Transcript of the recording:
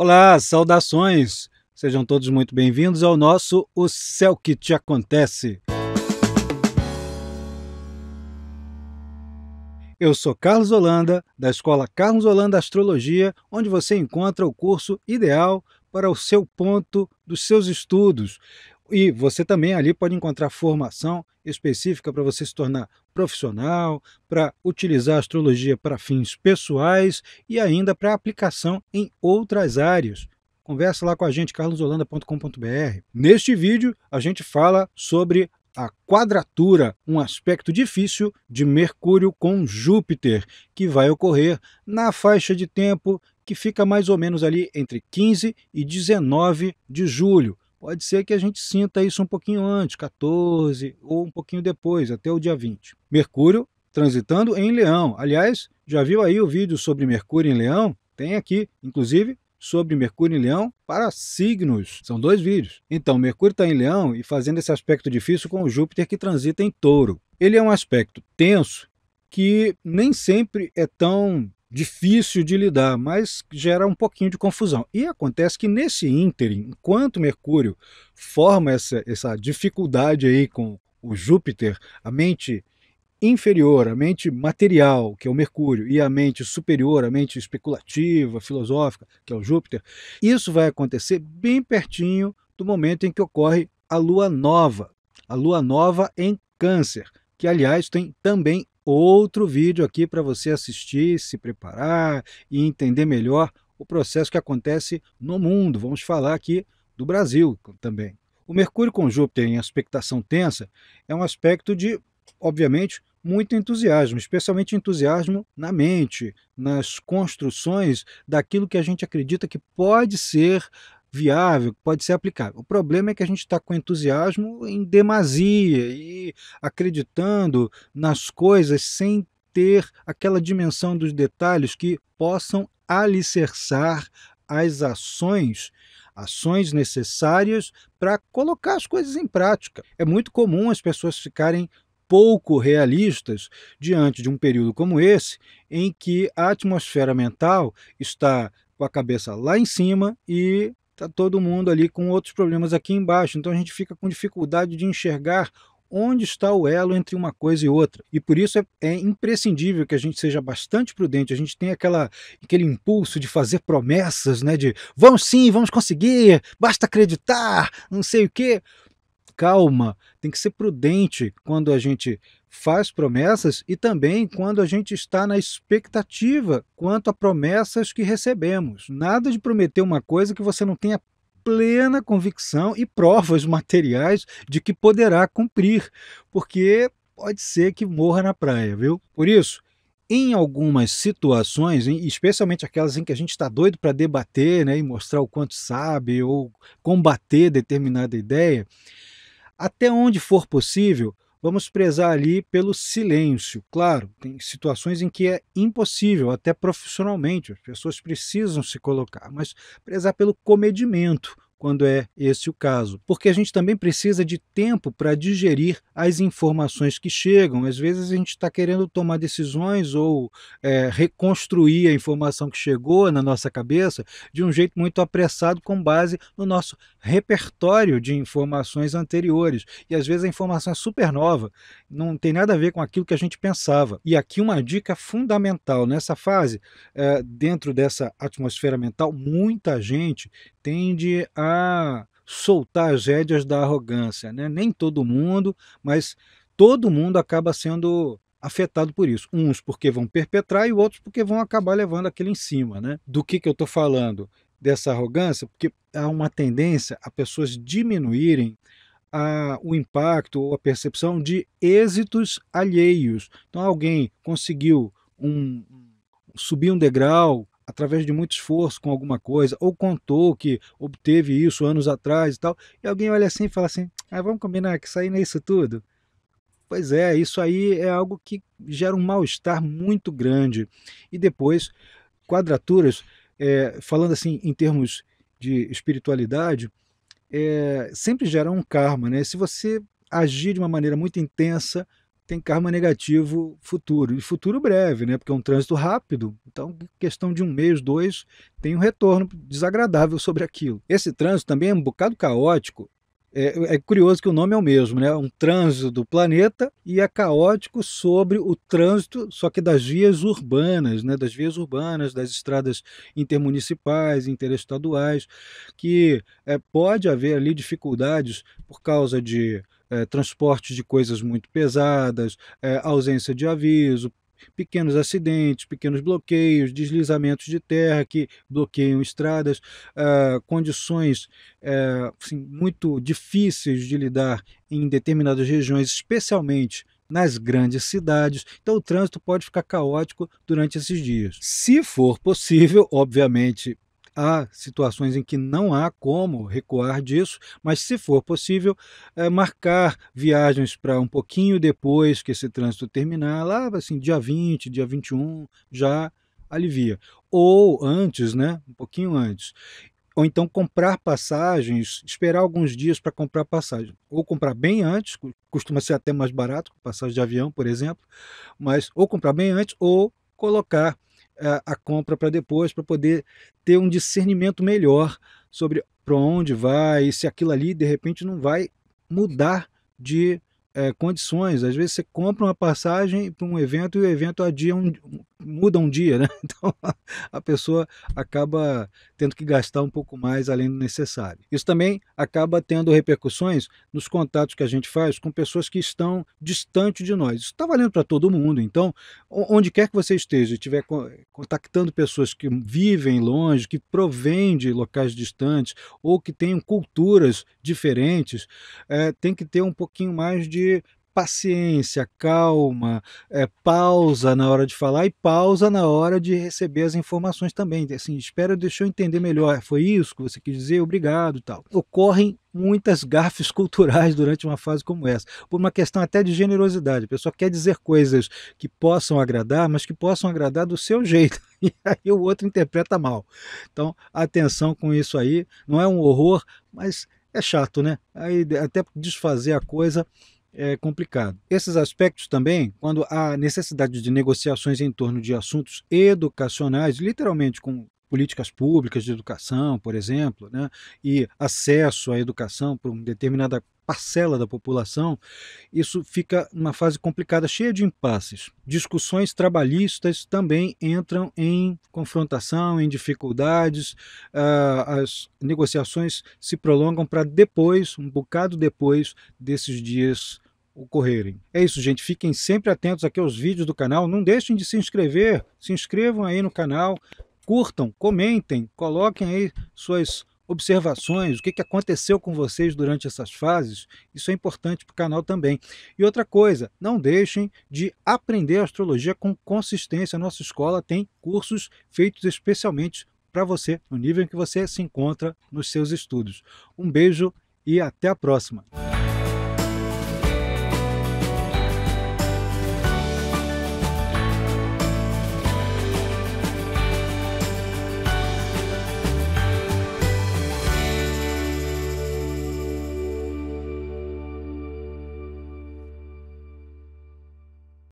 Olá, saudações! Sejam todos muito bem-vindos ao nosso O Céu que Te Acontece. Eu sou Carlos Holanda, da Escola Carlos Holanda Astrologia, onde você encontra o curso ideal para o seu ponto dos seus estudos. E você também ali pode encontrar formação específica para você se tornar profissional, para utilizar a astrologia para fins pessoais e ainda para aplicação em outras áreas. Conversa lá com a gente, carlosolanda.com.br. Neste vídeo, a gente fala sobre a quadratura, um aspecto difícil de Mercúrio com Júpiter, que vai ocorrer na faixa de tempo que fica mais ou menos ali entre 15 e 19 de julho. Pode ser que a gente sinta isso um pouquinho antes, 14 ou um pouquinho depois, até o dia 20. Mercúrio transitando em Leão. Aliás, já viu aí o vídeo sobre Mercúrio em Leão? Tem aqui, inclusive, sobre Mercúrio em Leão para signos. São dois vídeos. Então, Mercúrio está em Leão e fazendo esse aspecto difícil com o Júpiter que transita em Touro. Ele é um aspecto tenso que nem sempre é tão difícil de lidar, mas gera um pouquinho de confusão. E acontece que nesse ínterim, enquanto Mercúrio forma essa, essa dificuldade aí com o Júpiter, a mente inferior, a mente material, que é o Mercúrio, e a mente superior, a mente especulativa, filosófica, que é o Júpiter, isso vai acontecer bem pertinho do momento em que ocorre a lua nova. A lua nova em Câncer, que aliás tem também outro vídeo aqui para você assistir, se preparar e entender melhor o processo que acontece no mundo. Vamos falar aqui do Brasil também. O Mercúrio com Júpiter em aspectação tensa é um aspecto de, obviamente, muito entusiasmo, especialmente entusiasmo na mente, nas construções daquilo que a gente acredita que pode ser viável, que pode ser aplicável. O problema é que a gente está com entusiasmo em demasia e acreditando nas coisas sem ter aquela dimensão dos detalhes que possam alicerçar as ações, ações necessárias para colocar as coisas em prática. É muito comum as pessoas ficarem pouco realistas diante de um período como esse, em que a atmosfera mental está com a cabeça lá em cima e está todo mundo ali com outros problemas aqui embaixo. Então a gente fica com dificuldade de enxergar onde está o elo entre uma coisa e outra. E por isso é, é, imprescindível que a gente seja bastante prudente, a gente tem aquela, aquele impulso de fazer promessas, né? De vamos sim, vamos conseguir, basta acreditar, não sei o quê. Calma, tem que ser prudente quando a gente faz promessas e também quando a gente está na expectativa quanto a promessas que recebemos. Nada de prometer uma coisa que você não tenha plena convicção e provas materiais de que poderá cumprir, porque pode ser que morra na praia, viu? Por isso, em algumas situações, especialmente aquelas em que a gente está doido para debater né, e mostrar o quanto sabe ou combater determinada ideia, até onde for possível, vamos prezar ali pelo silêncio. Claro, tem situações em que é impossível, até profissionalmente, as pessoas precisam se colocar, mas prezar pelo comedimento, quando é esse o caso, porque a gente também precisa de tempo para digerir as informações que chegam. Às vezes a gente está querendo tomar decisões ou é, reconstruir a informação que chegou na nossa cabeça de um jeito muito apressado com base no nosso repertório de informações anteriores. E às vezes a informação é super nova, não tem nada a ver com aquilo que a gente pensava. E aqui uma dica fundamental nessa fase, é, dentro dessa atmosfera mental, muita gente tende a soltar as rédeas da arrogância, né? Nem todo mundo, mas todo mundo acaba sendo afetado por isso. Uns porque vão perpetrar e outros porque vão acabar levando aquele em cima, né? Do que, que eu estou falando? Dessa arrogância, porque há uma tendência a pessoas diminuírem a, o impacto ou a percepção de êxitos alheios. Então, alguém conseguiu um, subir um degrau, através de muito esforço com alguma coisa, ou contou que obteve isso anos atrás e tal, e alguém olha assim e fala assim: ah, vamos combinar que isso aí não é isso tudo. Pois é, isso aí é algo que gera um mal-estar muito grande. E depois, quadraturas, é, falando assim em termos de espiritualidade, é, sempre gera um karma, né? Se você agir de uma maneira muito intensa, tem karma negativo futuro. E futuro breve, né? Porque é um trânsito rápido. Então, questão de um mês, dois, tem um retorno desagradável sobre aquilo. Esse trânsito também é um bocado caótico é, é, curioso que o nome é o mesmo, né? Um trânsito do planeta e é caótico sobre o trânsito, só que das vias urbanas, né? Das vias urbanas, das estradas intermunicipais, interestaduais, que é, pode haver ali dificuldades por causa de é, transporte de coisas muito pesadas, é, ausência de aviso, pequenos acidentes, pequenos bloqueios, deslizamentos de terra que bloqueiam estradas, uh, condições uh, assim, muito difíceis de lidar em determinadas regiões, especialmente nas grandes cidades. Então o trânsito pode ficar caótico durante esses dias. Se for possível, obviamente há situações em que não há como recuar disso, mas se for possível, é, marcar viagens para um pouquinho depois que esse trânsito terminar, lá assim, dia 20, dia 21, já alivia. Ou antes, né? Um pouquinho antes. Ou então comprar passagens, esperar alguns dias para comprar passagem. Ou comprar bem antes, costuma ser até mais barato, passagem de avião, por exemplo, mas ou comprar bem antes, ou colocar a, compra para depois, para poder ter um discernimento melhor sobre para onde vai e se aquilo ali de repente não vai mudar de é, condições. Às vezes você compra uma passagem para um evento e o evento adia um, muda um dia, né? Então a pessoa acaba tendo que gastar um pouco mais além do necessário. Isso também acaba tendo repercussões nos contatos que a gente faz com pessoas que estão distante de nós. Isso está valendo para todo mundo. Então, onde quer que você esteja, estiver contactando pessoas que vivem longe, que provêm de locais distantes ou que tenham culturas diferentes, é, tem que ter um pouquinho mais de paciência, calma, é, pausa na hora de falar e pausa na hora de receber as informações também. Assim, espera, deixa eu entender melhor. É, foi isso que você quis dizer? Obrigado, tal. Ocorrem muitas gafes culturais durante uma fase como essa, por uma questão até de generosidade. A pessoa quer dizer coisas que possam agradar, mas que possam agradar do seu jeito. E aí o outro interpreta mal. Então, atenção com isso aí. Não é um horror, mas é chato, né? Aí até desfazer a coisa é complicado. Esses aspectos também, quando há necessidade de negociações em torno de assuntos educacionais, literalmente com políticas públicas de educação, por exemplo, né, e acesso à educação para uma determinada parcela da população, isso fica numa fase complicada, cheia de impasses. Discussões trabalhistas também entram em confrontação, em dificuldades, ah, as negociações se prolongam para depois, um bocado depois desses dias ocorrerem. É isso, gente. Fiquem sempre atentos aqui aos vídeos do canal. Não deixem de se inscrever. Se inscrevam aí no canal curtam, comentem, coloquem aí suas observações, o que, que aconteceu com vocês durante essas fases. Isso é importante para o canal também. E outra coisa, não deixem de aprender astrologia com consistência. A nossa escola tem cursos feitos especialmente para você, no nível em que você se encontra nos seus estudos. Um beijo e até a próxima!